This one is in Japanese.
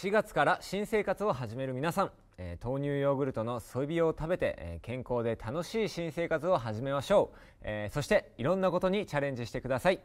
4月から新生活を始める皆さん、えー、豆乳ヨーグルトのソイビオを食べて、えー、健康で楽しい新生活を始めましょう、えー、そしていろんなことにチャレンジしてください